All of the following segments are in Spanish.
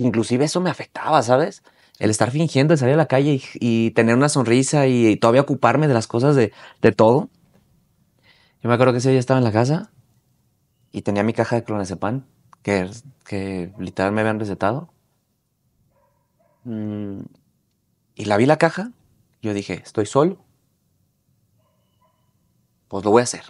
inclusive eso me afectaba, ¿sabes? El estar fingiendo, el salir a la calle y, tener una sonrisa y, todavía ocuparme de las cosas de, todo. Yo me acuerdo que ese día estaba en la casa y tenía mi caja de clonazepam que, que literal me habían recetado. Mm, y la vi la caja, yo dije, estoy solo. Pues lo voy a hacer.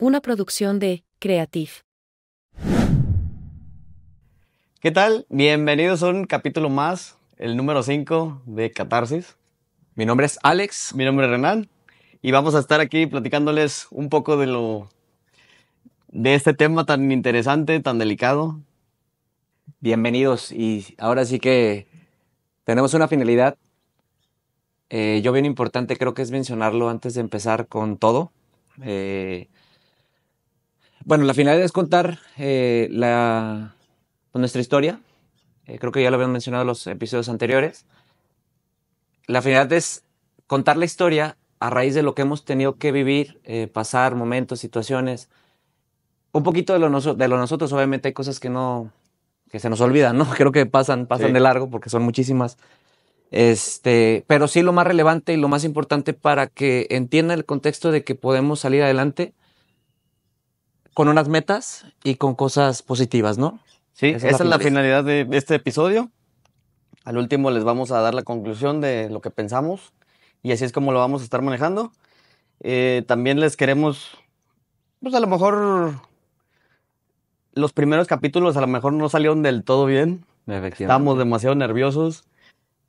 una producción de Creative. ¿Qué tal? Bienvenidos a un capítulo más, el número 5 de Catarsis. Mi nombre es Alex. Mi nombre es Renan. Y vamos a estar aquí platicándoles un poco de lo. de este tema tan interesante, tan delicado. Bienvenidos. Y ahora sí que tenemos una finalidad. Eh, yo bien importante, creo que es mencionarlo antes de empezar con todo. Eh, bueno, la finalidad es contar eh, la, nuestra historia. Eh, creo que ya lo habían mencionado en los episodios anteriores. La finalidad es contar la historia a raíz de lo que hemos tenido que vivir, eh, pasar, momentos, situaciones. Un poquito de lo, de lo nosotros, obviamente hay cosas que no, que se nos olvidan, ¿no? Creo que pasan, pasan de largo porque son muchísimas. Este, pero sí lo más relevante y lo más importante para que entiendan el contexto de que podemos salir adelante con unas metas y con cosas positivas, ¿no? Sí, esa, es, la, finalidad de este episodio. Al último les vamos a dar la conclusión de lo que pensamos y así es como lo vamos a estar manejando. Eh, también les queremos, pues a lo mejor los primeros capítulos a lo mejor no salieron del todo bien. Efectivamente. Estábamos demasiado nerviosos.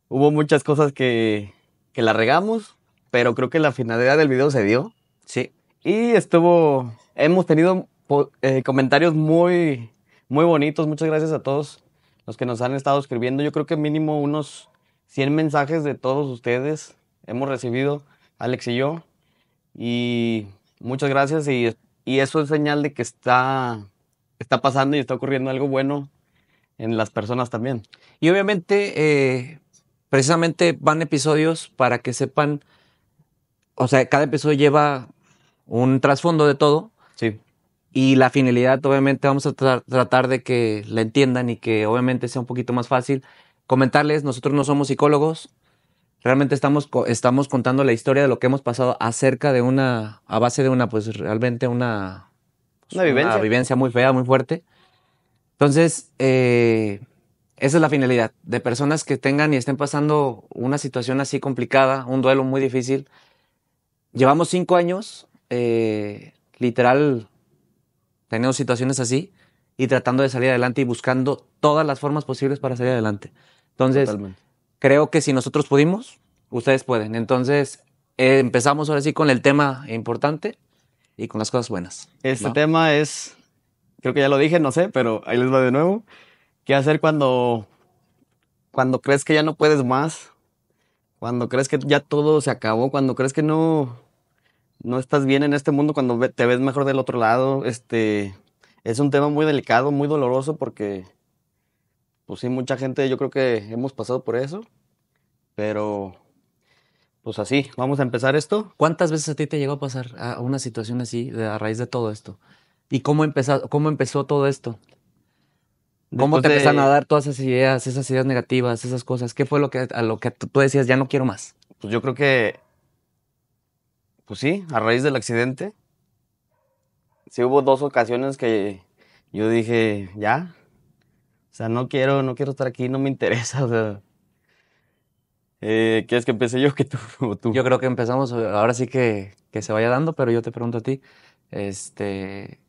Hubo muchas cosas que, que la regamos, pero creo que la finalidad del video se dio. Sí. Y estuvo, hemos tenido eh, comentarios muy, muy bonitos. Muchas gracias a todos los que nos han estado escribiendo. Yo creo que mínimo unos 100 mensajes de todos ustedes hemos recibido, Alex y yo. Y muchas gracias y, eso es señal de que está, está pasando y está ocurriendo algo bueno en las personas también. Y obviamente, eh, precisamente van episodios para que sepan, o sea, cada episodio lleva un trasfondo de todo y la finalidad, obviamente, vamos a tratar de que la entiendan y que obviamente sea un poquito más fácil. Comentarles, nosotros no somos psicólogos, realmente estamos, estamos contando la historia de lo que hemos pasado acerca de una, a base de una, pues realmente una, pues, una, vivencia. una, vivencia. muy fea, muy fuerte. Entonces, eh, esa es la finalidad, de personas que tengan y estén pasando una situación así complicada, un duelo muy difícil. Llevamos cinco años, eh, literal, teniendo situaciones así y tratando de salir adelante y buscando todas las formas posibles para salir adelante. Entonces, creo que si nosotros pudimos, ustedes pueden. Entonces, eh, empezamos ahora sí con el tema importante y con las cosas buenas. Este tema es, creo que ya lo dije, no sé, pero ahí les va de nuevo. ¿Qué hacer cuando, cuando crees que ya no puedes más? Cuando crees que ya todo se acabó, cuando crees que no, no estás bien en este mundo cuando te ves mejor del otro lado. Este, es un tema muy delicado, muy doloroso porque, pues sí, mucha gente yo creo que hemos pasado por eso, pero pues así, vamos a empezar esto. ¿Cuántas veces a ti te llegó a pasar a una situación así a raíz de todo esto? ¿Y cómo, empezó, cómo empezó todo esto? ¿Cómo te empezaron a dar todas esas ideas, esas ideas negativas, esas cosas? ¿Qué fue lo que, a lo que tú decías, ya no quiero más? Pues yo creo que pues sí, a raíz del accidente. Sí hubo dos ocasiones que yo dije, ya. O sea, no quiero, no quiero estar aquí, no me interesa. O sea, eh, ¿Quieres que empecé yo que tú, o tú? Yo creo que empezamos, ahora sí que, que se vaya dando, pero yo te pregunto a ti, este,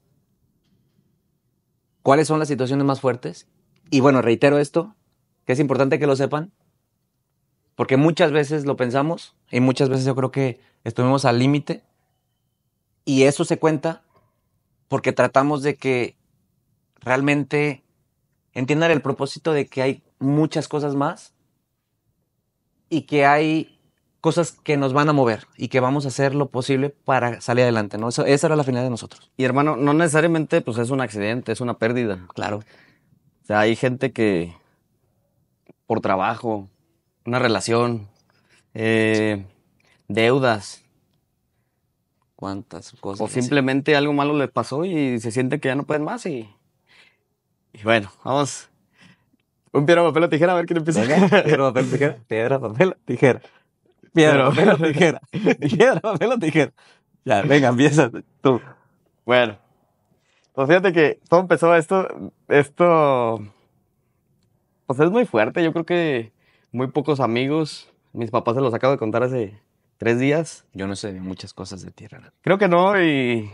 ¿cuáles son las situaciones más fuertes? Y bueno, reitero esto, que es importante que lo sepan, porque muchas veces lo pensamos y muchas veces yo creo que estuvimos al límite y eso se cuenta porque tratamos de que realmente entiendan el propósito de que hay muchas cosas más y que hay cosas que nos van a mover y que vamos a hacer lo posible para salir adelante, ¿no? esa era la finalidad de nosotros. Y hermano, no necesariamente pues es un accidente, es una pérdida. Claro. O sea, hay gente que por trabajo, una relación, eh, deudas, cuántas cosas. O simplemente algo malo les pasó y se siente que ya no pueden más y, y bueno, vamos. Un piedra, papel o tijera, a ver quién empieza. Venga, piedra, papel, tijera. Piedra, papel, tijera. Piedra, papel o tijera. Piedra, papel o tijera. Ya, venga, empieza tú. Bueno. Pues fíjate que todo empezó esto, esto, pues es muy fuerte. Yo creo que muy pocos amigos. Mis papás se los acabo de contar hace tres días. Yo no sé muchas cosas de tierra Creo que no, y.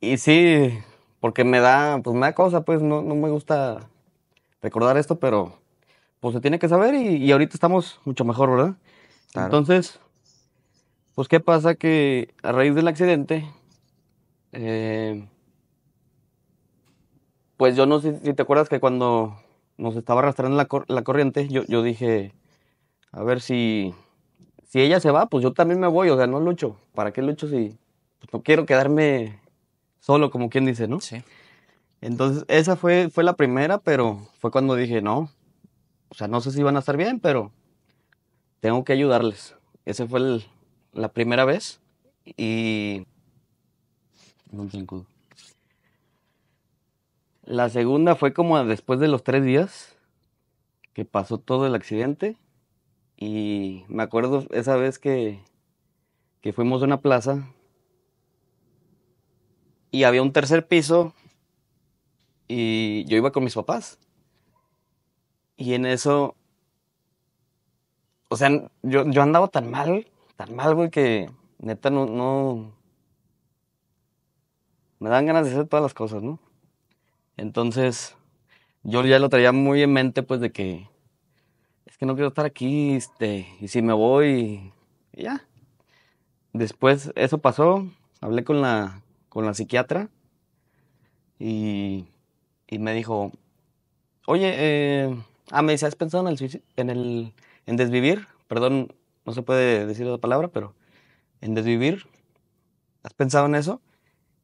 Y sí, porque me da, pues me da cosa, pues no, no me gusta recordar esto, pero pues se tiene que saber y, ahorita estamos mucho mejor, ¿verdad? Entonces, pues qué pasa que a raíz del accidente, eh, pues yo no sé si te acuerdas que cuando nos estaba arrastrando la, la corriente, yo, yo dije, a ver si, ella se va, pues yo también me voy, o sea, no lucho. ¿Para qué lucho si pues, no quiero quedarme solo, como quien dice, ¿no? Sí. Entonces, esa fue, fue la primera, pero fue cuando dije, no, o sea, no sé si van a estar bien, pero tengo que ayudarles. Esa fue la primera vez y... No tengo... La segunda fue como después de los tres días que pasó todo el accidente. Y me acuerdo esa vez que, fuimos a una plaza y había un tercer piso y yo iba con mis papás. Y en eso, o sea, yo, yo andaba tan mal, tan mal, güey, que neta no, no... Me dan ganas de hacer todas las cosas, ¿no? Entonces, yo ya lo traía muy en mente, pues, de que es que no quiero estar aquí, este, y si me voy, y ya. Después, eso pasó, hablé con la, psiquiatra y, me dijo, oye, eh, ah, me dice, ¿has pensado en en el en desvivir? Perdón, no se puede decir la palabra, pero en desvivir. ¿Has pensado en eso?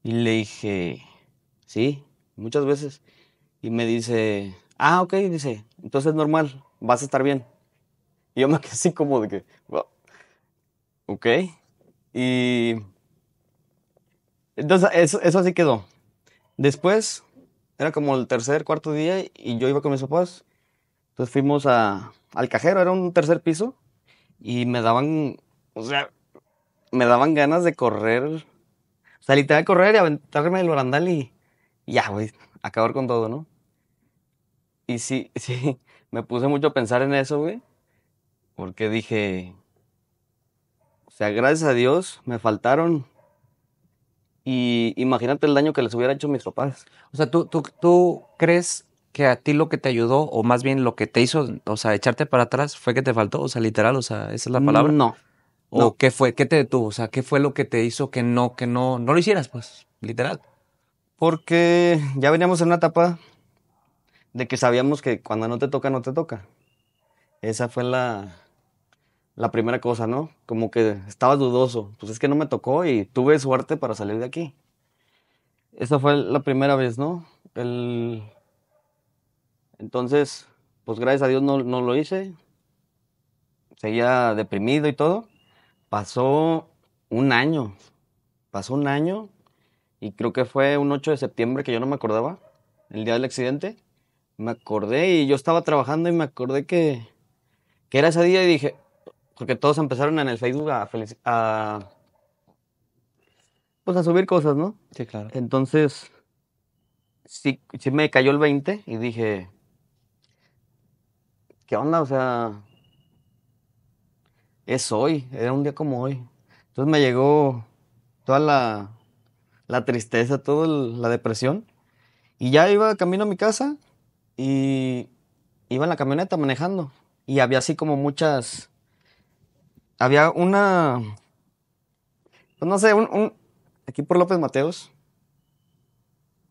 Y le dije, sí, muchas veces. Y me dice, ah, ok, dice, entonces es normal, vas a estar bien. Y yo me quedé así como de que, ok. Y entonces eso, eso, así quedó. Después, era como el tercer, cuarto día y yo iba con mis papás. Entonces fuimos a, al cajero, era un tercer piso y me daban, o sea, me daban ganas de correr. O sea, literal correr y aventarme el barandal y ya, güey, acabar con todo, ¿no? Y sí, sí, me puse mucho a pensar en eso, güey. Porque dije, o sea, gracias a Dios me faltaron. Y imagínate el daño que les hubiera hecho mis papás. O sea, ¿tú, tú, tú crees que a ti lo que te ayudó, o más bien lo que te hizo, o sea, echarte para atrás, fue que te faltó? O sea, literal, o sea, esa es la palabra. No. ¿O qué fue? ¿Qué te detuvo? O sea, ¿qué fue lo que te hizo que no, que no, no lo hicieras, pues, literal? Porque ya veníamos en una etapa de que sabíamos que cuando no te toca, no te toca. Esa fue la, la primera cosa, ¿no? Como que estaba dudoso. Pues es que no me tocó y tuve suerte para salir de aquí. Esa fue la primera vez, ¿no? El... Entonces, pues gracias a Dios no, no lo hice. Seguía deprimido y todo. Pasó un año. Pasó un año y creo que fue un 8 de septiembre que yo no me acordaba, el día del accidente. Me acordé y yo estaba trabajando y me acordé que, que era ese día y dije, porque todos empezaron en el Facebook a, pues a subir cosas, ¿no? Sí, claro. Entonces, sí me cayó el 20 y dije, ¿qué onda? O sea, es hoy, era un día como hoy. Entonces me llegó toda la la tristeza, toda la depresión. Y ya iba camino a mi casa y iba en la camioneta manejando. Y había así como muchas... Había una... Pues no sé, un, Aquí por López Mateos.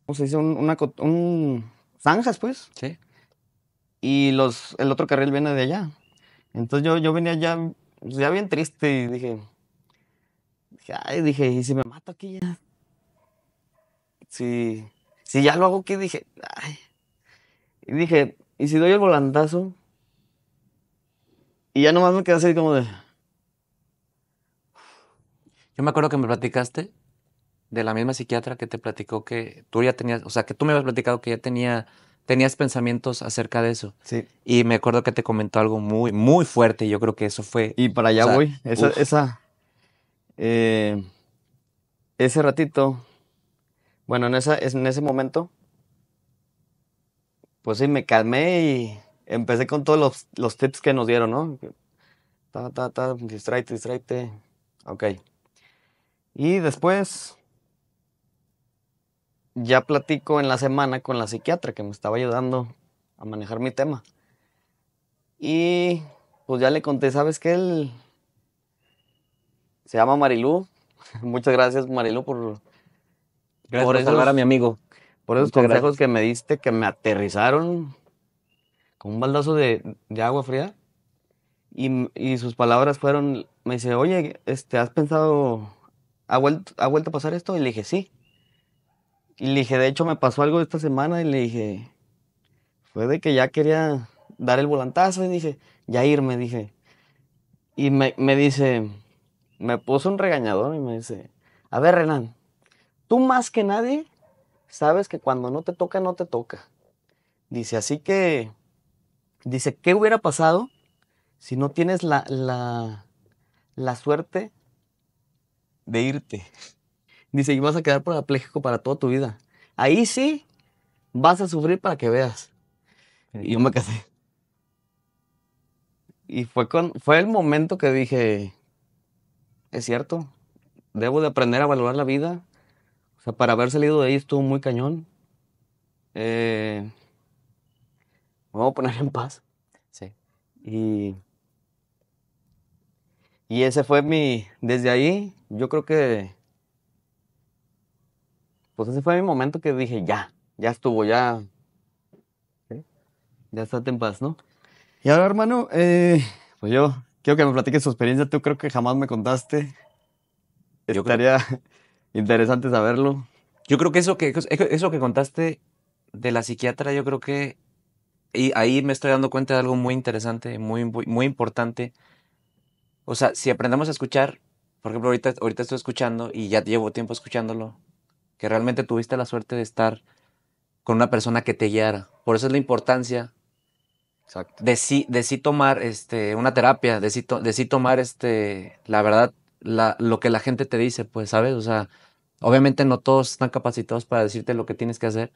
¿Cómo se dice? Un, una, un... Zanjas, pues. Sí. Y los, el otro carril viene de allá. Entonces yo, venía ya, ya bien triste y dije... Dije, ay, dije, ¿y si me mato aquí ya? Si, si ya lo hago que dije, Y dije, ¿y si doy el volantazo? Y ya nomás me quedé así como de... Yo me acuerdo que me platicaste de la misma psiquiatra que te platicó que tú ya tenías, o sea, que tú me habías platicado que ya tenía, tenías pensamientos acerca de eso. Sí. Y me acuerdo que te comentó algo muy, muy fuerte y yo creo que eso fue... Y para allá voy. Esa, esa, eh, ese ratito bueno, en, en ese momento, pues sí, me calmé y empecé con todos los, tips que nos dieron, ¿no? Ta, ta, ta, distraite, distraite. Ok. Y después ya platico en la semana con la psiquiatra que me estaba ayudando a manejar mi tema. Y pues ya le conté, ¿sabes qué? Él se llama Marilú. Muchas gracias Marilú por por, eso a mi amigo. Por esos consejos que me diste que me aterrizaron con un baldazo de, agua fría. Y, sus palabras fueron, me dice, oye, este, ¿has pensado, ha vuelto, a pasar esto? Y le dije, sí. Y le dije, de hecho, me pasó algo esta semana y le dije, fue de que ya quería dar el volantazo y dije, ya irme, dije. Y me, me dice, me puso un regañador y me dice, a ver, Renan, Tú más que nadie sabes que cuando no te toca, no te toca. Dice, así que, dice, ¿qué hubiera pasado si no tienes la, la, la suerte de irte? Dice, y vas a quedar parapléjico para toda tu vida. Ahí sí vas a sufrir para que veas. Y yo me casé. Y fue, con, fue el momento que dije, es cierto, debo de aprender a valorar la vida, sea, para haber salido de ahí estuvo muy cañón. Eh, me voy a poner en paz. Sí. Y, ese fue mi, desde ahí, yo creo que, pues ese fue mi momento que dije, ya, ya estuvo, ya, ya está en paz, ¿no? Y ahora, hermano, eh, pues yo quiero que me platiques tu experiencia, tú creo que jamás me contaste. Yo Estaría, Interesante saberlo. Yo creo que eso que, eso que contaste de la psiquiatra, yo creo que ahí me estoy dando cuenta de algo muy interesante, muy, muy, importante. O sea, si aprendemos a escuchar, por ejemplo, ahorita, ahorita estoy escuchando y ya llevo tiempo escuchándolo, que realmente tuviste la suerte de estar con una persona que te guiara. Por eso es la importancia de sí, de tomar este, una terapia, de sí, de tomar este, la verdad, lo que la gente te dice, pues, ¿sabes? O sea, Obviamente no todos están capacitados para decirte lo que tienes que hacer,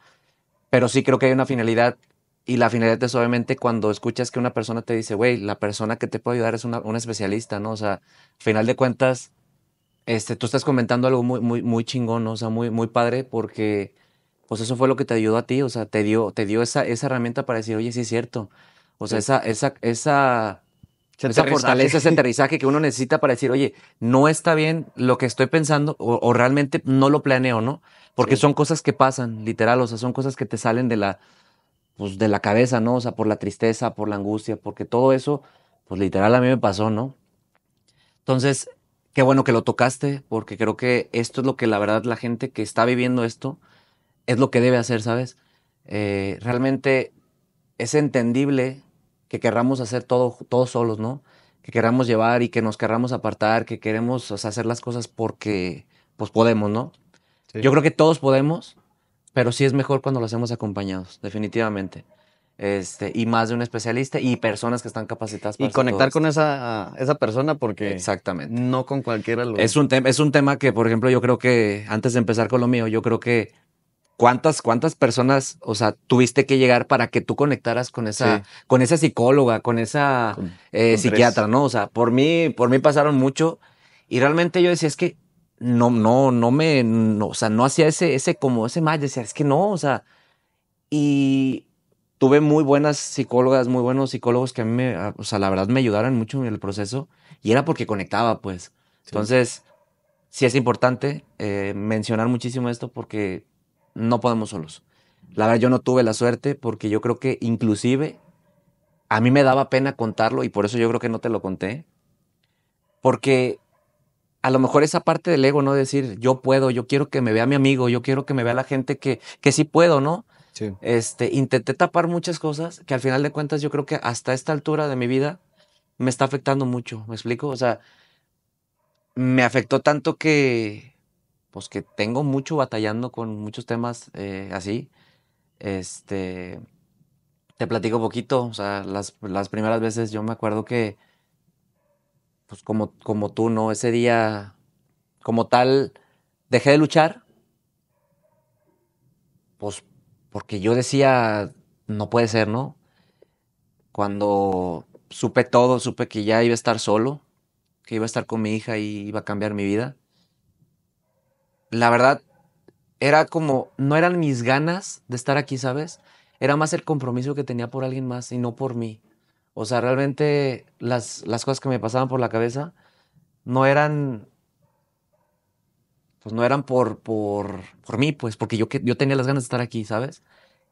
pero sí creo que hay una finalidad y la finalidad es obviamente cuando escuchas que una persona te dice, güey, la persona que te puede ayudar es una, un especialista, ¿no? O sea, al final de cuentas, este, tú estás comentando algo muy, muy, muy chingón, o sea, muy, muy padre porque pues eso fue lo que te ayudó a ti, o sea, te dio, te dio esa, esa herramienta para decir, oye, sí es cierto. O sea, esa, esa, esa esa fortaleza, ese aterrizaje que uno necesita para decir, oye, no está bien lo que estoy pensando o, realmente no lo planeo, ¿no? Porque son cosas que pasan, literal, o sea, son cosas que te salen de la, pues, de la cabeza, ¿no? O sea, por la tristeza, por la angustia, porque todo eso, pues literal a mí me pasó, ¿no? Entonces, qué bueno que lo tocaste, porque creo que esto es lo que la verdad la gente que está viviendo esto es lo que debe hacer, ¿sabes? Eh, realmente es entendible que querramos hacer todo, todos solos, ¿no? Que queramos llevar y que nos querramos apartar, que queremos hacer las cosas porque pues podemos, ¿no? Yo creo que todos podemos, pero sí es mejor cuando lo hacemos acompañados, definitivamente. Este, y más de un especialista y personas que están capacitadas para y conectar con esa, esa persona porque exactamente no con cualquiera es un es un tema que por ejemplo yo creo que antes de empezar con lo mío yo creo que ¿Cuántas, cuántas personas, o sea, tuviste que llegar para que tú conectaras con esa, con esa psicóloga, con esa eh, psiquiatra, no? O sea, por mí, por mí pasaron mucho y realmente yo decía, es que no, no, no me, o sea, no hacía ese, ese como, ese mal, decía, es que no, o sea, y tuve muy buenas psicólogas, muy buenos psicólogos que a mí, me, o sea, la verdad me ayudaron mucho en el proceso y era porque conectaba, pues. Entonces, sí es importante eh, mencionar muchísimo esto porque no podemos solos. La verdad, yo no tuve la suerte porque yo creo que inclusive a mí me daba pena contarlo y por eso yo creo que no te lo conté. Porque a lo mejor esa parte del ego, ¿no? Decir, yo puedo, yo quiero que me vea mi amigo, yo quiero que me vea la gente que, que sí puedo, ¿no? Sí. Este, intenté tapar muchas cosas que al final de cuentas yo creo que hasta esta altura de mi vida me está afectando mucho, ¿me explico? O sea, me afectó tanto que pues que tengo mucho batallando con muchos temas eh, así. Este, te platico poquito, o sea, las, primeras veces yo me acuerdo que, pues como, como tú, ¿no? Ese día, como tal, dejé de luchar, pues porque yo decía, no puede ser, ¿no? Cuando supe todo, supe que ya iba a estar solo, que iba a estar con mi hija y iba a cambiar mi vida la verdad, era como, no eran mis ganas de estar aquí, ¿sabes? Era más el compromiso que tenía por alguien más y no por mí. O sea, realmente las, las cosas que me pasaban por la cabeza no eran, pues no eran por, por, por mí, pues, porque yo, yo tenía las ganas de estar aquí, ¿sabes?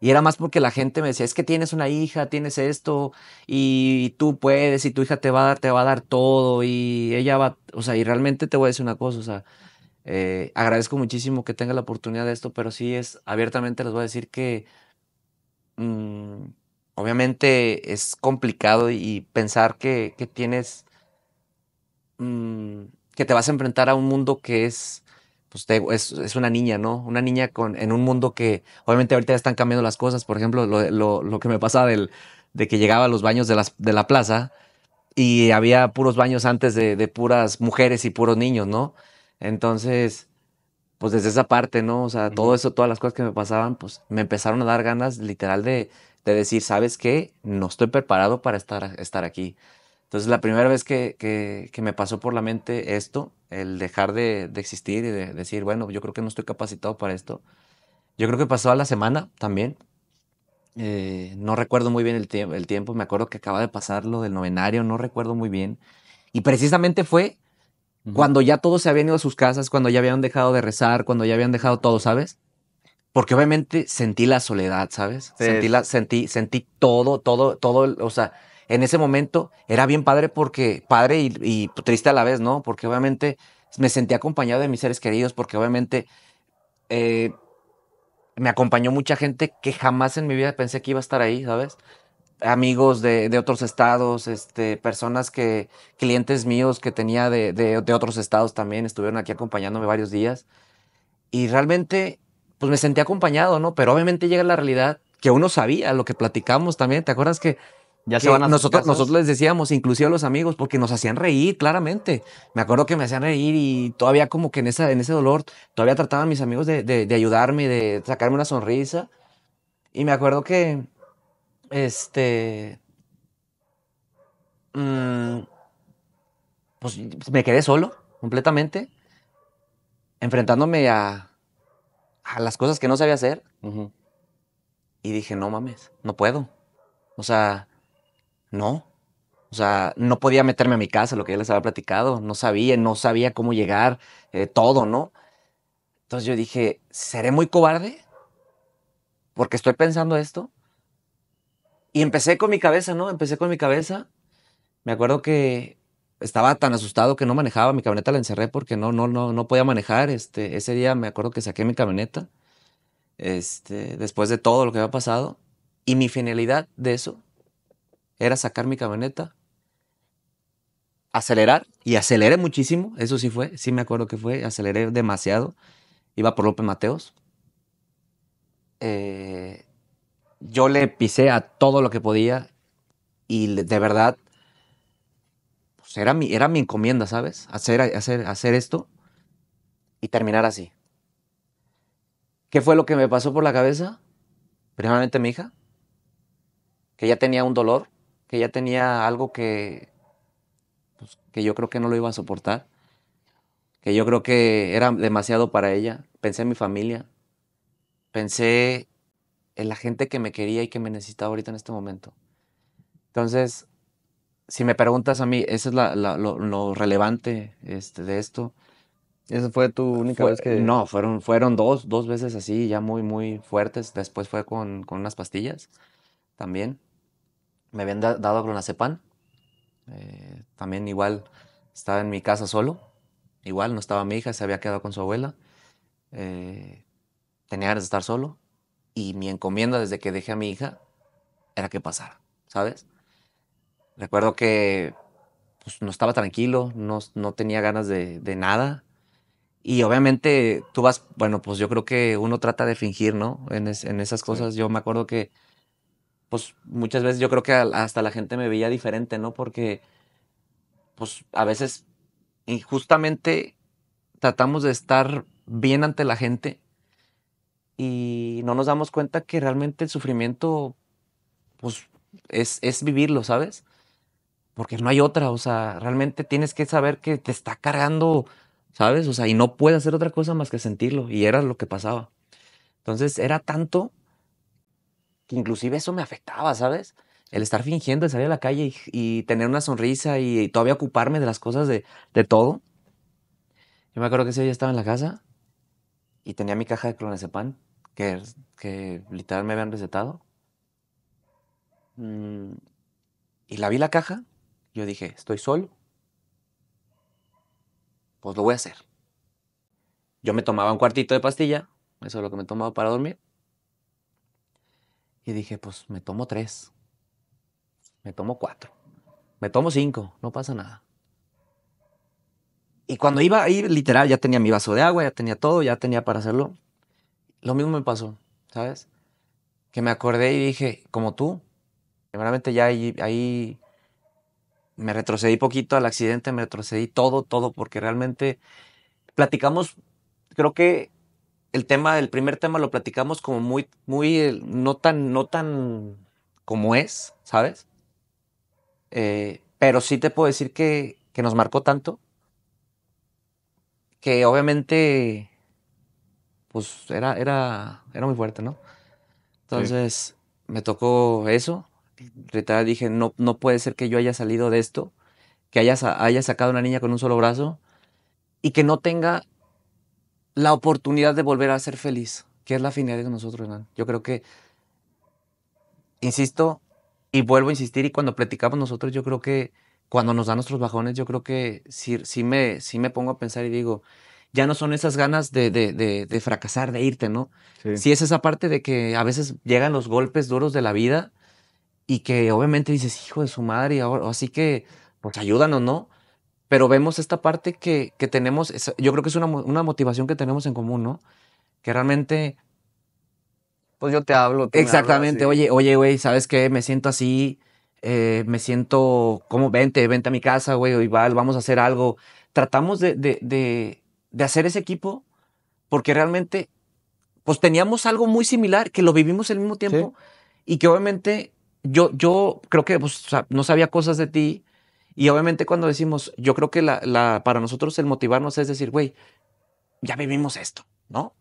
Y era más porque la gente me decía, es que tienes una hija, tienes esto, y, tú puedes, y tu hija te va a dar, te va a dar todo, y ella va, o sea, y realmente te voy a decir una cosa, o sea, eh, agradezco muchísimo que tenga la oportunidad de esto, pero sí es abiertamente les voy a decir que mm, obviamente es complicado y pensar que, tienes, mm, que te vas a enfrentar a un mundo que es, pues es, una niña, ¿no? Una niña con, en un mundo que obviamente ahorita ya están cambiando las cosas, por ejemplo, lo, que me pasaba del, de que llegaba a los baños de, las, de la plaza y había puros baños antes de puras mujeres y puros niños, ¿no? Entonces, pues desde esa parte, ¿no? O sea, todo eso, todas las cosas que me pasaban, pues me empezaron a dar ganas literal de, decir, ¿sabes qué? No estoy preparado para estar, estar aquí. Entonces, la primera vez que, me pasó por la mente esto, el dejar de, existir y de, decir, bueno, yo creo que no estoy capacitado para esto, yo creo que pasó a la semana también. Eh, no recuerdo muy bien el, el tiempo, me acuerdo que acaba de pasar lo del novenario, no recuerdo muy bien. Y precisamente fue cuando ya todos se habían ido a sus casas, cuando ya habían dejado de rezar, cuando ya habían dejado todo, ¿sabes? Porque obviamente sentí la soledad, ¿sabes? sentí, la, sentí, sentí todo, todo, todo, o sea, en ese momento era bien padre porque, padre y, triste a la vez, ¿no? Porque obviamente me sentí acompañado de mis seres queridos, porque obviamente eh, me acompañó mucha gente que jamás en mi vida pensé que iba a estar ahí, ¿sabes? amigos de, de, otros estados, este, personas que, clientes míos que tenía de, de, otros estados también, estuvieron aquí acompañándome varios días. Y realmente, pues me sentí acompañado, ¿no? Pero obviamente llega la realidad que uno sabía, lo que platicamos también, ¿te acuerdas que... Ya se nosotros, nosotros les decíamos, inclusive a los amigos, porque nos hacían reír, claramente. Me acuerdo que me hacían reír y todavía como que en, esa, en ese dolor, todavía trataban mis amigos de, ayudarme, de sacarme una sonrisa. Y me acuerdo que este. Mm, pues me quedé solo, completamente, enfrentándome a, a las cosas que no sabía hacer. Y dije, no mames, no puedo. O sea, no. O sea, no podía meterme a mi casa, lo que ya les había platicado. No sabía, no sabía cómo llegar, eh, todo, ¿no? Entonces yo dije, ¿seré muy cobarde? Porque estoy pensando esto. Y empecé con mi cabeza, ¿no? Empecé con mi cabeza. Me acuerdo que estaba tan asustado que no manejaba, mi camioneta la encerré porque no, no, no, no podía manejar. Este, ese día me acuerdo que saqué mi camioneta, este, después de todo lo que había pasado. Y mi finalidad de eso era sacar mi camioneta, acelerar, y aceleré muchísimo, eso sí fue, sí me acuerdo que fue, aceleré demasiado. Iba por López Mateos. Eh, yo le pisé a todo lo que podía y de verdad pues, era, mi, era mi encomienda, ¿sabes? Hacer, hacer, hacer esto y terminar así. ¿Qué fue lo que me pasó por la cabeza? Primeramente mi hija, que ya tenía un dolor, que ya tenía algo que, pues, que yo creo que no lo iba a soportar, que yo creo que era demasiado para ella. Pensé en mi familia, pensé eh, la gente que me quería y que me necesitaba ahorita en este momento. Entonces, si me preguntas a mí, eso es lo, relevante este, de esto. ¿Esa fue tu ah, única vez que...? No, fueron, fueron dos, dos veces así, ya muy, muy fuertes. Después fue con, con unas pastillas también. Me habían dado clonazepam. Eh, también igual estaba en mi casa solo. Igual no estaba mi hija, se había quedado con su abuela. Eh, tenía ganas de estar solo y mi encomienda desde que dejé a mi hija era que pasara, ¿sabes? Recuerdo que pues, no estaba tranquilo, no, tenía ganas de, nada. Y obviamente tú vas, bueno, pues yo creo que uno trata de fingir, ¿no? En, esas cosas. Yo me acuerdo que, pues muchas veces yo creo que hasta la gente me veía diferente, ¿no? Porque, pues a veces injustamente tratamos de estar bien ante la gente y no nos damos cuenta que realmente el sufrimiento pues, es, vivirlo, ¿sabes? Porque no hay otra, o sea, realmente tienes que saber que te está cargando, ¿sabes? O sea, y no puedes hacer otra cosa más que sentirlo, y era lo que pasaba. Entonces era tanto que inclusive eso me afectaba, ¿sabes? El estar fingiendo, salir a la calle y, tener una sonrisa y, todavía ocuparme de las cosas de, de todo. Yo me acuerdo que ese día estaba en la casa y tenía mi caja de clonazepam que, literal me habían recetado. Mm, y la vi la caja, yo dije, estoy solo. Pues lo voy a hacer. Yo me tomaba un cuartito de pastilla, eso es lo que me tomaba para dormir. Y dije, pues me tomo tres, me tomo cuatro, me tomo cinco, no pasa nada. Y cuando iba a ir, literal, ya tenía mi vaso de agua, ya tenía todo, ya tenía para hacerlo lo mismo me pasó, ¿sabes? Que me acordé y dije, como tú, primeramente ya ahí, me retrocedí poquito al accidente, me retrocedí todo, todo, porque realmente platicamos, creo que el tema, el primer tema lo platicamos como muy, muy, eh, no tan, no tan como es, ¿sabes? Eh, pero sí te puedo decir que nos marcó tanto que obviamente pues era, era, era muy fuerte, ¿no? Entonces me tocó eso. Literal dije, no, no puede ser que yo haya salido de esto, que haya, haya sacado a una niña con un solo brazo y que no tenga la oportunidad de volver a ser feliz, que es la finalidad de nosotros, hermano. Yo creo que, insisto, y vuelvo a insistir, y cuando platicamos nosotros, yo creo que cuando nos dan nuestros bajones, yo creo que sí, me, sí me pongo a pensar y digo, ya no son esas ganas de, fracasar, de irte, ¿no? Sí. sí. es esa parte de que a veces llegan los golpes duros de la vida y que obviamente dices, hijo de su madre, ahora, así que, pues ayúdanos, ¿no? Pero vemos esta parte que, que tenemos, yo creo que es una, una, motivación que tenemos en común, ¿no? Que realmente... Pues yo te hablo. Exactamente, oye, oye, güey, ¿sabes qué? Me siento así, eh, me siento como, vente, vente a mi casa, güey, o igual, vamos a hacer algo. Tratamos de de hacer ese equipo, porque realmente, pues teníamos algo muy similar, que lo vivimos al mismo tiempo, y que obviamente yo, yo creo que pues, no sabía cosas de ti, y obviamente cuando decimos, yo creo que la, para nosotros el motivarnos es decir, güey, ya vivimos esto, ¿no?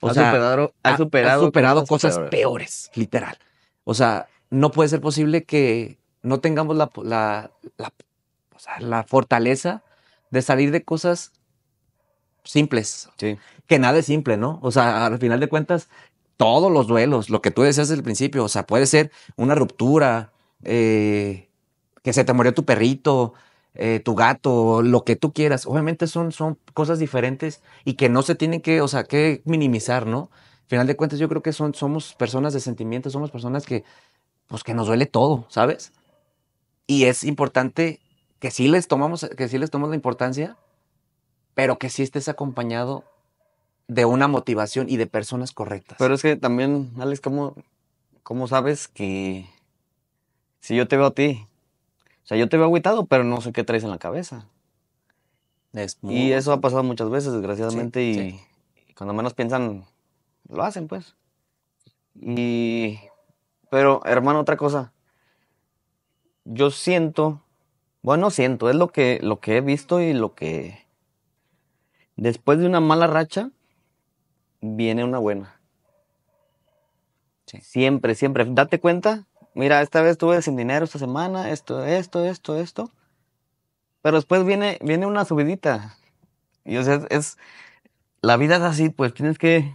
O ha superado, ha, superado, cosas, peores. literal. O sea, no puede ser posible que no tengamos la, la, la, la fortaleza de salir de cosas simples. Sí. Que nada es simple, ¿no? O sea, al final de cuentas, todos los duelos, lo que tú decías desde el principio, o sea, puede ser una ruptura, eh, que se te murió tu perrito, eh, tu gato, lo que tú quieras. Obviamente son, son cosas diferentes y que no se tienen que, o sea, que minimizar, ¿no? Al final de cuentas, yo creo que son, somos personas de sentimientos, somos personas que, pues, que nos duele todo, ¿sabes? Y es importante que sí les tomamos, que sí les tomamos la importancia, pero que sí estés acompañado de una motivación y de personas correctas. Pero es que también, Alex, ¿cómo, sabes que si yo te veo a ti? O sea, yo te veo agüitado, pero no sé qué traes en la cabeza. Y eso ha pasado muchas veces, desgraciadamente, y, y, cuando menos piensan, lo hacen, pues. Y... Pero, hermano, otra cosa. Yo siento, bueno, siento, es lo que, lo que he visto y lo que Después de una mala racha, viene una buena. Siempre, siempre. Date cuenta, mira, esta vez estuve sin dinero esta semana, esto, esto, esto, esto. Pero después viene, viene una subidita. Y o sea, es, la vida es así, pues tienes que...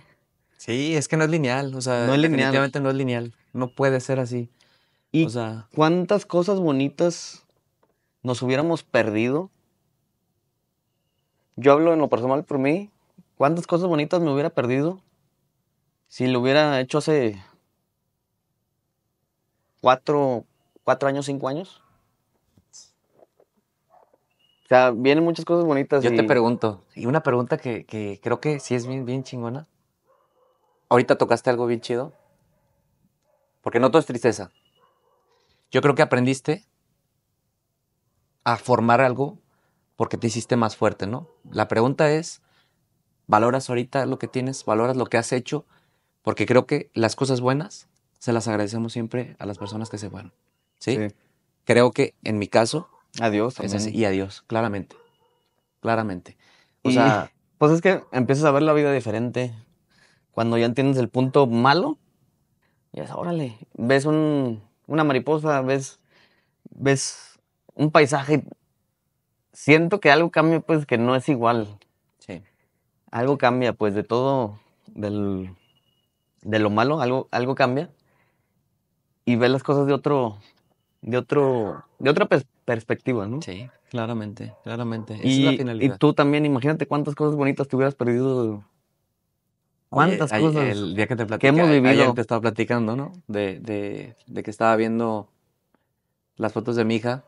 Sí, es que no es lineal, o sea, no definitivamente no es lineal, no puede ser así. Y cuántas cosas bonitas nos hubiéramos perdido yo hablo en lo personal por mí. ¿Cuántas cosas bonitas me hubiera perdido si lo hubiera hecho hace cuatro, años, cinco años? O sea, vienen muchas cosas bonitas. Yo te pregunto, y una pregunta que, creo que sí es bien chingona. Ahorita tocaste algo bien chido, porque no todo es tristeza. Yo creo que aprendiste a formar algo porque te hiciste más fuerte, ¿no? La pregunta es, ¿valoras ahorita lo que tienes? ¿Valoras lo que has hecho? Porque creo que las cosas buenas se las agradecemos siempre a las personas que se fueron, ¿sí? Creo que en mi caso... Adiós. y adiós, claramente, claramente. O sea... Pues es que empiezas a ver la vida diferente. Cuando ya entiendes el punto malo, ya es, órale, ves una mariposa, ves, ves un paisaje siento que algo cambia, pues que no es igual. Sí. Algo cambia, pues de todo, del, de lo malo, algo, algo cambia. Y ve las cosas de otro, de otro, de otra perspectiva, ¿no? Sí, claramente, claramente. y, tú también, imagínate cuántas cosas bonitas te hubieras perdido. ¿Cuántas cosas? El día que te platicé, hemos vivido. Ayer te estaba platicando, ¿no? De, de, de que estaba viendo las fotos de mi hija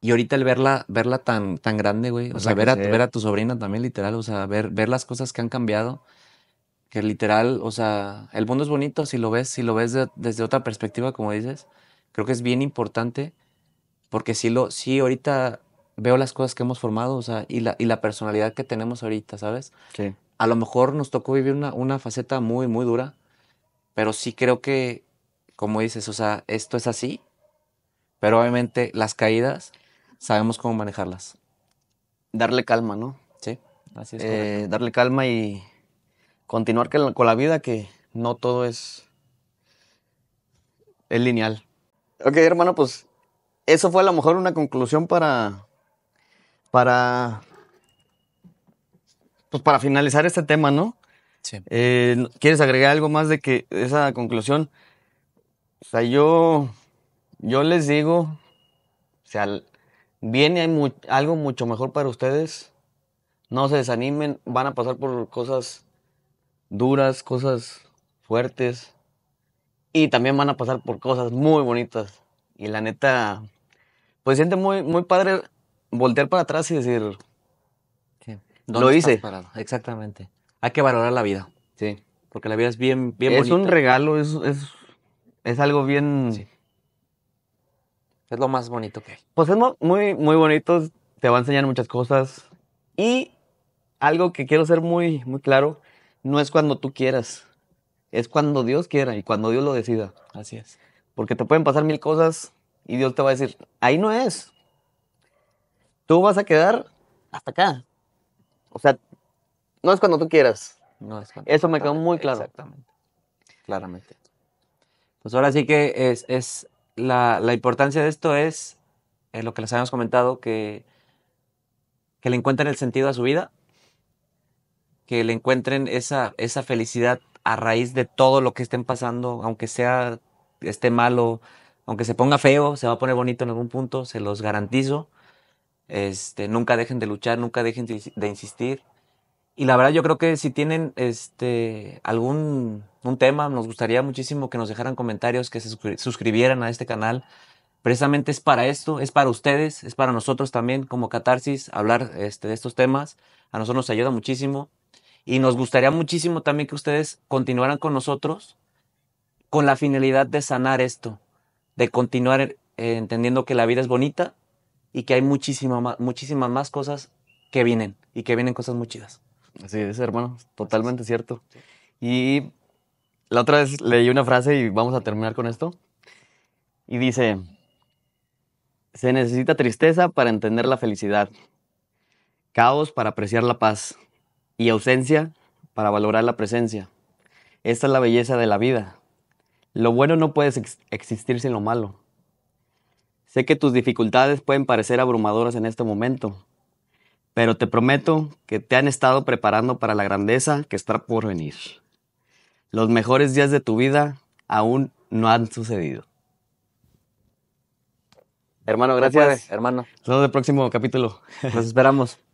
y ahorita el verla, verla tan, tan grande, güey. O, sea, ver, a, ver a tu sobrina también, literal. O sea, ver, ver las cosas que han cambiado. Que literal, o sea, el mundo es bonito si lo ves, si lo ves desde otra perspectiva, como dices. Creo que es bien importante. Porque sí, si lo, sí ahorita veo las cosas que hemos formado, o sea, y la, y la personalidad que tenemos ahorita, ¿sabes? Sí. A lo mejor nos tocó vivir una, una faceta muy, muy dura. Pero sí creo que, como dices, o sea, esto es así. Pero obviamente las caídas sabemos cómo manejarlas. Darle calma, ¿no? Sí, así es. Eh, darle calma y continuar con la, vida, que no todo es, es lineal. Ok, hermano, pues eso fue a lo mejor una conclusión para, para, pues para finalizar este tema, ¿no? Sí. Eh, ¿Quieres agregar algo más de que esa conclusión? O sea, yo, yo les digo, o sea, Viene algo mucho mejor para ustedes. No se desanimen, van a pasar por cosas duras, cosas fuertes. Y también van a pasar por cosas muy bonitas. Y la neta, pues siente muy, muy padre voltear para atrás y decir, lo hice. Exactamente. Hay que valorar la vida. Sí. Porque la vida es bien, bien es un regalo, es, es, es algo bien... Es lo más bonito que hay. Pues es muy, muy bonito, te va a enseñar muchas cosas. Y algo que quiero ser muy, muy claro, no es cuando tú quieras, es cuando Dios quiera y cuando Dios lo decida. Así es. Porque te pueden pasar mil cosas y Dios te va a decir, ahí no es. Tú vas a quedar hasta acá. O sea, no es cuando tú quieras. No es Eso me quedó muy claro. Exactamente. Claramente. Pues ahora sí que es, es la, importancia de esto es eh, lo que les habíamos comentado, que, que le encuentren el sentido a su vida, que le encuentren esa, esa felicidad a raíz de todo lo que estén pasando, aunque sea esté malo, aunque se ponga feo, se va a poner bonito en algún punto, se los garantizo. Este, nunca dejen de luchar, nunca dejen de insistir. Y la verdad yo creo que si tienen este, algún un tema, nos gustaría muchísimo que nos dejaran comentarios, que se suscribieran a este canal. Precisamente es para esto, es para ustedes, es para nosotros también como catarsis hablar este, de estos temas. A nosotros nos ayuda muchísimo y nos gustaría muchísimo también que ustedes continuaran con nosotros con la finalidad de sanar esto, de continuar eh, entendiendo que la vida es bonita y que hay muchísima, muchísimas más cosas que vienen y que vienen cosas muy chidas. Así es, hermano, totalmente cierto. Y la otra vez leí una frase y vamos a terminar con esto. Y dice, se necesita tristeza para entender la felicidad, caos para apreciar la paz y ausencia para valorar la presencia. Esta es la belleza de la vida. Lo bueno no puede existir sin lo malo. Sé que tus dificultades pueden parecer abrumadoras en este momento, pero te prometo que te han estado preparando para la grandeza que está por venir. Los mejores días de tu vida aún no han sucedido. Hermano, gracias. hermano. Nos vemos en el próximo capítulo. Nos esperamos.